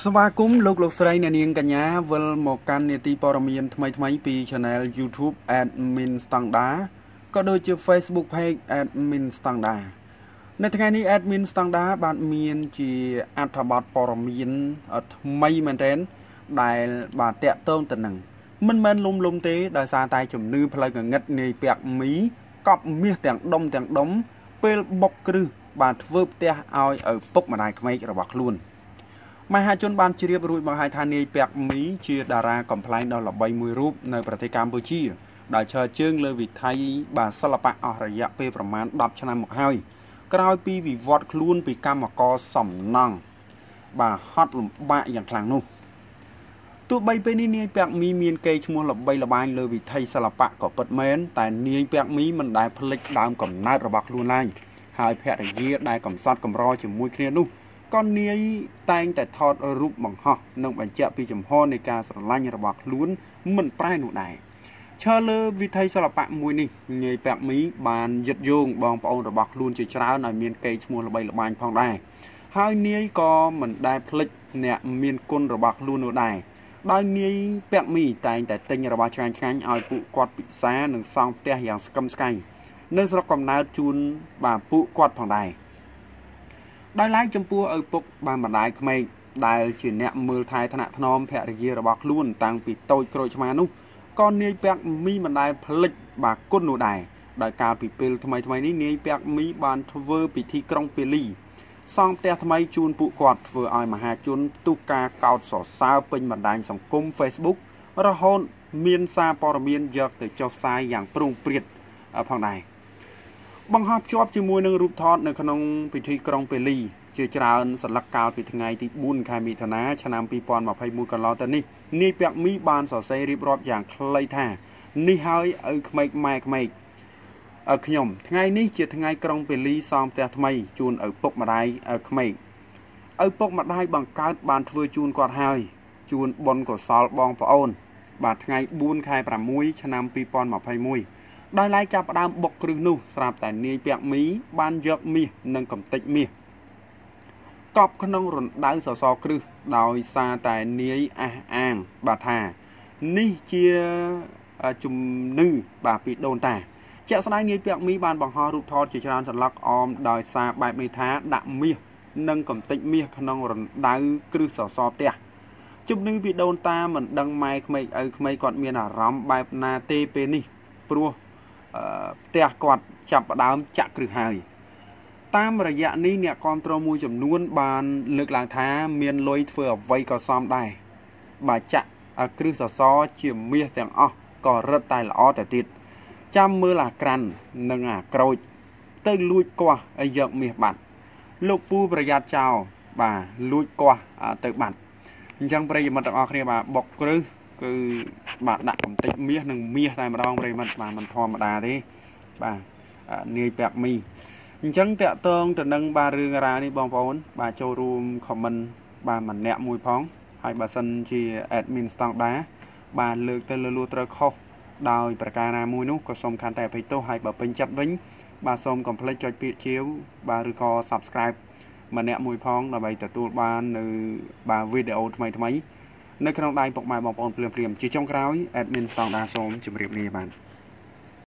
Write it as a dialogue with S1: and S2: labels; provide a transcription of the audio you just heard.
S1: ស្វាគមន៍លោកលោកស្រីអ្នកនាងកញ្ញាវិលមកកាន់នេតិព័ត៌មានថ្មីថ្មីពី Channel YouTube Admin Standard ក៏ដូចជា Facebook Page Admin Standard នៅថ្ងៃនេះ Admin Standard បានមានជាអត្ថបទព័ត៌មានថ្មីមែនទែនដែលបាទតាក់ទងទៅនឹងមិនមែនលុំលុំទេដោយសារតែជំនឿផ្លូវងងឹតនៃពាក់មីកប់មាសទាំងដុំទាំងដុំពេលបុកគ្រឹះបានធ្វើផ្ទះឲ្យឪពុកម្ដាយក្មេករបស់ខ្លួន។មហាជនបានជ្រាបរួចបង្ហាញថានាយពាក់មីជាតារាកំ pl ែងដ៏ល្បីមួយរូបនៅប្រទេសកម្ពុជាដែលឈរជើង លើវិថីបាសិល្បៈអស់រយៈពេលប្រមាណ10ឆ្នាំមកហើយក្រោយពីវិវត្តខ្លួន ពីកម្មករសំណង់បាទហត់លំបាកយ៉ាងខ្លាំងនោះទោះបីពេលនេះនាយពាក់មីមានកេរឈ្មោះល្បីល្បាញលើវិថីសិល្បៈក៏ពិតមែនតែនាយពាក់មីមិនដែលភ្លេចដើមកំណើតរបស់ខ្លួនឡើយហើយភរិយា ដែលកំសត់កំរជាមួយគ្នានោះកននាយតែងតែថតរូបបង្ហោះនិងបញ្ជាក់ពីចំហនៃការស្រឡាញ់របស់ខ្លួនមិនប្រែនោះដែរឈើលើវិថីសិល្បៈមួយនេះញាយប្រាក់មីបានយឹតយងបងប្អូនរបស់ខ្លួនជាច្រើនឲ្យមានកេរ្តិ៍ឈ្មោះល្បីល្បាញផងដែរហើយនាយក៏មិនដែលភ្លេចអ្នកមានគុណរបស់ខ្លួននោះដែរដោយនាយពាក់មីតែងតែទិញរបស់ឆ្ងាញ់ឆ្ងាញ់ឲ្យពួកគាត់ពិសានិងសង់ផ្ទះយ៉ាងស្កឹមស្កៃនៅស្រុកកំណើតជូនបាទពួកគាត់ផងដែរដោយឡែកចំពោះឪពុកបានបណ្ដាយក្មេងដែលជាអ្នកមើលថែឋានៈធ្នមភរិយារបស់ខ្លួនតាំងពីតូចក្រូចឆ្មានោះក៏នាយពាក់មីមិនដែលផ្លិចបាគុណនោះដែរដោយការពីពេលថ្មីថ្មីនេះនាយពាក់មីបានធ្វើពិធីក្រុងពេលីសង់ផ្ទះថ្មីជូនពួកគាត់ធ្វើឲ្យមហាជនទូការកោតសរសើរពេញបណ្ដាញសង្គម Facebook រហូតមានសារព័ត៌មានយកទៅចុះផ្សាយយ៉ាងព្រោងព្រាតផងដែរបង្ហោះភ្ជាប់ជាមួយនឹងរូបថតនៅក្នុងពិធីក្រុងប៉េលី ជាច្រើនសន្លឹកកាលពីថ្ងៃទី4ខែមិថុនាឆ្នាំ2021កន្លងទៅនេះនាយពាក់មីបានសរសេររៀបរាប់យ៉ាងខ្លីថានេះហើយឪក្មេកម៉ែក្មេកឪខ្ញុំថ្ងៃនេះជាថ្ងៃក្រុងប៉េលីសង់ផ្ទះថ្មីជូនឪពុកម្ដាយឪក្មេកឪពុក ម្ដាយបង្កើត បានធ្វើជូនគាត់ហើយជូនបុណ្យកុសលបងប្អូន បាទថ្ងៃ4ខែ6ឆ្នាំ2021ដោយឡែកចាប់ផ្ដើមបុកគ្រឹះនោះស្រាប់តែនាយពាក់មី បានយកមាសនិងកំទេចមាសកប់ក្នុងរណ្ដៅសសរគ្រឹះដោយសារតែនាយអះអាងបាទថានេះជាជំនឿបាទពីដូនតាជាក់ស្ដែងនាយពាក់មីបានបង្ហោះរូបថតជាច្រើនសន្លឹកអមដោយសារបែបនេះថាដាក់មាសនិងកំទេចមាសក្នុងរណ្ដៅគ្រឹះសសរផ្ទះជំនឿពីដូនតាមិនដឹងម៉ែក្មេកឪក្មេកគាត់មានអារម្មណ៍បែបណាទេពេលនេះព្រោះផ្ទះគាត់ចាប់ផ្ដើមចាក់គ្រឹះហើយ តាមរយៈនេះអ្នកគ្រប់គ្រងមួយចំនួនបាន លើកឡើងថាមានលុយធ្វើអ្វីក៏សមដែរបើចាក់គ្រឹះសសរជាមាសទាំងអស់ក៏រឹតតែល្អតែទៀតចាំមើលអាក្រាន់និងអាក្រូចទៅលួចគាស់ឲ្យយកមាសបាត់លោកពូប្រយ័ត្នចោលបាទលួចគាស់ទៅបាត់អញ្ចឹងប្រិយមិត្តទាំងអស់គ្នាបាទបុកគ្រឹះគឺបាទដាក់កំតិចមាសនិងមាសតែម្ដងប្រិមត្តបាទមិនធម្មតាទេបាទនាយប្រាក់មីអញ្ចឹងតកតងទៅនឹងបាទរឿងរ៉ាវនេះបងប្អូន បាទចូលរួម comment បាទម្នាក់មួយផង ហើយបើសិនជា admin ស្តង់ដាបាទលើកទៅលើលួត្រូវខុសដោយប្រការណាមួយនោះក៏សូមខានតែអភ័យទោសហើយបើពេញចិត្តវិញ បាទសូមកុំភ្លេចចុចពាក្យជាវបាទឬក៏ subscribe ម្នាក់មួយផងដើម្បីទទួលបាន នៅបាទវីដេអូថ្មីថ្មីនៅក្នុងដៃពុកម៉ែបងប្អូនភ្លាមៗជាចុងក្រោយ admin ស្តង់ដាសូមជម្រាបលាបាទ